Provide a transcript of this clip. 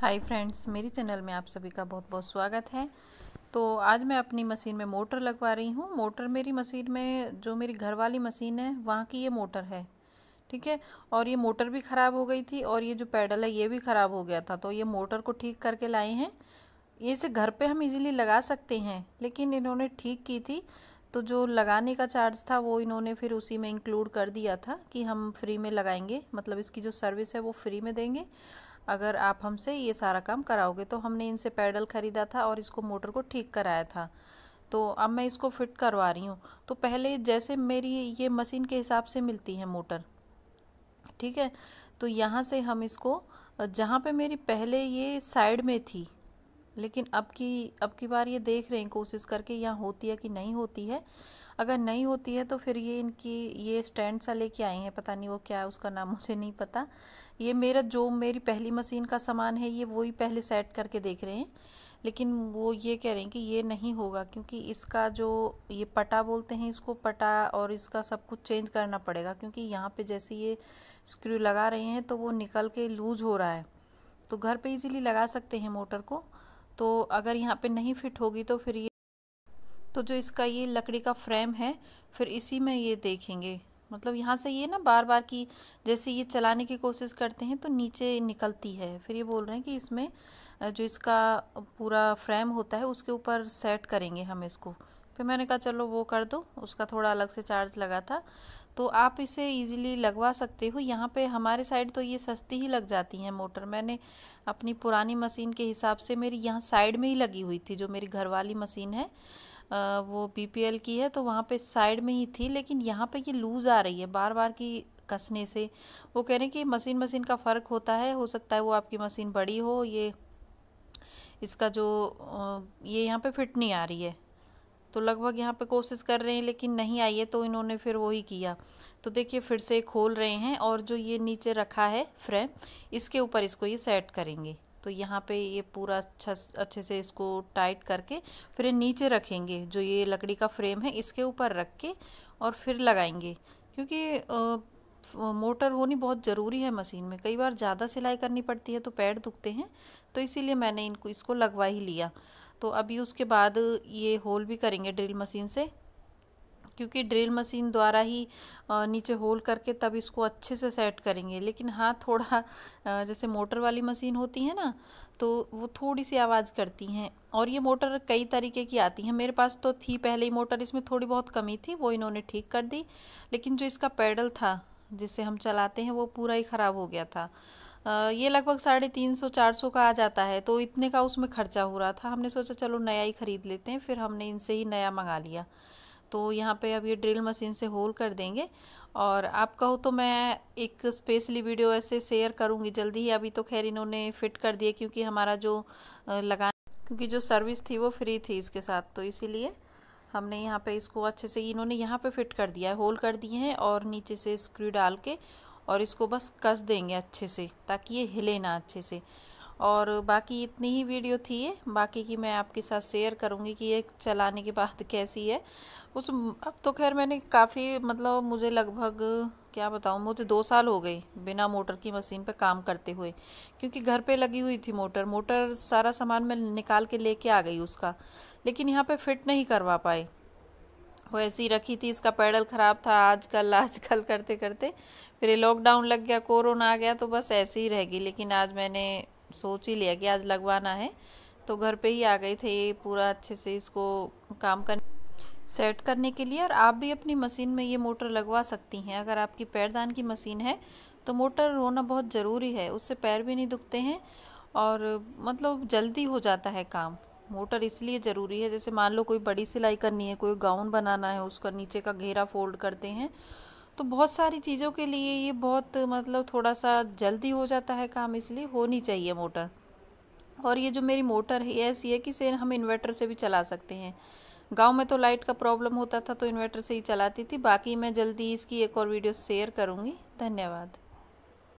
hi friends मेरी channel में आप सभी का बहुत बहुत स्वागत है तो आज मैं अपनी मशीन में मोटर लगवा रही हूँ मोटर मेरी मशीन में जो मेरी घर वाली मशीन है वहाँ की ये मोटर है ठीक है और ये मोटर भी ख़राब हो गई थी और ये जो पैडल है ये भी ख़राब हो गया था तो ये मोटर को ठीक करके लाए हैं ये इसे घर पर हम इजीली लगा सकते हैं लेकिन इन्होंने ठीक की थी तो जो लगाने का चार्ज था वो इन्होंने फिर उसी में इंक्लूड कर दिया था कि हम फ्री में लगाएंगे मतलब इसकी जो सर्विस है वो फ्री में देंगे अगर आप हमसे ये सारा काम कराओगे तो हमने इनसे पैडल ख़रीदा था और इसको मोटर को ठीक कराया था तो अब मैं इसको फिट करवा रही हूँ तो पहले जैसे मेरी ये मशीन के हिसाब से मिलती है मोटर ठीक है तो यहाँ से हम इसको जहाँ पे मेरी पहले ये साइड में थी लेकिन अब की अब की बार ये देख रहे हैं कोशिश करके यहाँ होती है कि नहीं होती है अगर नहीं होती है तो फिर ये इनकी ये स्टैंड सा लेके आए हैं पता नहीं वो क्या है उसका नाम मुझे नहीं पता ये मेरा जो मेरी पहली मशीन का सामान है ये वही पहले सेट करके देख रहे हैं लेकिन वो ये कह रहे हैं कि ये नहीं होगा क्योंकि इसका जो ये पटा बोलते हैं इसको पटा और इसका सब कुछ चेंज करना पड़ेगा क्योंकि यहाँ पे जैसे ये स्क्रू लगा रहे हैं तो वो निकल के लूज हो रहा है तो घर पे इजीली लगा सकते हैं मोटर को तो अगर यहाँ पे नहीं फिट होगी तो फिर ये तो जो इसका ये लकड़ी का फ्रेम है फिर इसी में ये देखेंगे मतलब यहाँ से ये ना बार बार की जैसे ये चलाने की कोशिश करते हैं तो नीचे निकलती है फिर ये बोल रहे हैं कि इसमें जो इसका पूरा फ्रेम होता है उसके ऊपर सेट करेंगे हम इसको फिर मैंने कहा चलो वो कर दो उसका थोड़ा अलग से चार्ज लगा था तो आप इसे इजीली लगवा सकते हो यहाँ पे हमारे साइड तो ये सस्ती ही लग जाती हैं मोटर मैंने अपनी पुरानी मशीन के हिसाब से मेरी यहाँ साइड में ही लगी हुई थी जो मेरी घर वाली मशीन है वो बीपीएल की है तो वहाँ पे साइड में ही थी लेकिन यहाँ पे ये लूज़ आ रही है बार बार की कसने से वो कह रहे हैं कि मशीन मशीन का फ़र्क होता है हो सकता है वो आपकी मशीन बड़ी हो ये इसका जो ये यहाँ पे फिट नहीं आ रही है तो लगभग यहाँ पे कोशिश कर रहे हैं लेकिन नहीं आई है तो इन्होंने फिर वही किया तो देखिए फिर से खोल रहे हैं और जो ये नीचे रखा है फ्रेम इसके ऊपर इसको ये सेट करेंगे तो यहाँ पे ये पूरा अच्छा अच्छे से इसको टाइट करके फिर ये नीचे रखेंगे जो ये लकड़ी का फ्रेम है इसके ऊपर रख के और फिर लगाएंगे क्योंकि मोटर होनी बहुत ज़रूरी है मशीन में कई बार ज़्यादा सिलाई करनी पड़ती है तो पैर दुखते हैं तो इसीलिए मैंने इनको इसको लगवा ही लिया तो अभी उसके बाद ये होल भी करेंगे ड्रिल मशीन से क्योंकि ड्रिल मशीन द्वारा ही नीचे होल करके तब इसको अच्छे से सेट करेंगे लेकिन हाँ थोड़ा जैसे मोटर वाली मशीन होती है ना तो वो थोड़ी सी आवाज़ करती हैं और ये मोटर कई तरीके की आती हैं मेरे पास तो थी पहले ही मोटर इसमें थोड़ी बहुत कमी थी वो इन्होंने ठीक कर दी लेकिन जो इसका पैडल था जिसे हम चलाते हैं वो पूरा ही ख़राब हो गया था ये लगभग साढ़े तीन सौ चार सौ का आ जाता है तो इतने का उसमें खर्चा हो रहा था हमने सोचा चलो नया ही ख़रीद लेते हैं फिर हमने इनसे ही नया मंगा लिया तो यहाँ पे अब ये ड्रिल मशीन से होल कर देंगे और आप कहो तो मैं एक स्पेशली वीडियो ऐसे शेयर करूँगी जल्दी ही अभी तो खैर इन्होंने फिट कर दिया क्योंकि हमारा जो लगा क्योंकि जो सर्विस थी वो फ्री थी इसके साथ तो इसीलिए हमने यहाँ पे इसको अच्छे से इन्होंने यहाँ पे फिट कर दिया है होल कर दिए हैं और नीचे से स्क्रू डाल के और इसको बस कस देंगे अच्छे से ताकि ये हिले ना अच्छे से और बाकी इतनी ही वीडियो थी ये बाकी की मैं आपके साथ शेयर करूँगी कि ये चलाने के बाद कैसी है उस अब तो खैर मैंने काफ़ी मतलब मुझे लगभग क्या बताऊँ मुझे दो साल हो गए बिना मोटर की मशीन पे काम करते हुए क्योंकि घर पे लगी हुई थी मोटर मोटर सारा सामान मैं निकाल के लेके आ गई उसका लेकिन यहाँ पे फिट नहीं करवा पाई वो ऐसी रखी थी इसका पैडल ख़राब था आजकल आजकल करते करते फिर लॉकडाउन लग गया कोरोना आ गया तो बस ऐसे ही रहेगी लेकिन आज मैंने सोच ही लिया कि आज लगवाना है तो घर पे ही आ गए थे ये पूरा अच्छे से इसको काम कर सेट करने के लिए और आप भी अपनी मशीन में ये मोटर लगवा सकती हैं अगर आपकी पैरदान की मशीन है तो मोटर होना बहुत ज़रूरी है उससे पैर भी नहीं दुखते हैं और मतलब जल्दी हो जाता है काम मोटर इसलिए ज़रूरी है जैसे मान लो कोई बड़ी सिलाई करनी है कोई गाउन बनाना है उसका नीचे का घेरा फोल्ड करते हैं तो बहुत सारी चीज़ों के लिए ये बहुत मतलब थोड़ा सा जल्दी हो जाता है काम इसलिए होनी चाहिए मोटर और ये जो मेरी मोटर है ऐसी है कि इसे हम इन्वर्टर से भी चला सकते हैं गांव में तो लाइट का प्रॉब्लम होता था तो इन्वर्टर से ही चलाती थी बाकी मैं जल्दी इसकी एक और वीडियो शेयर करूँगी धन्यवाद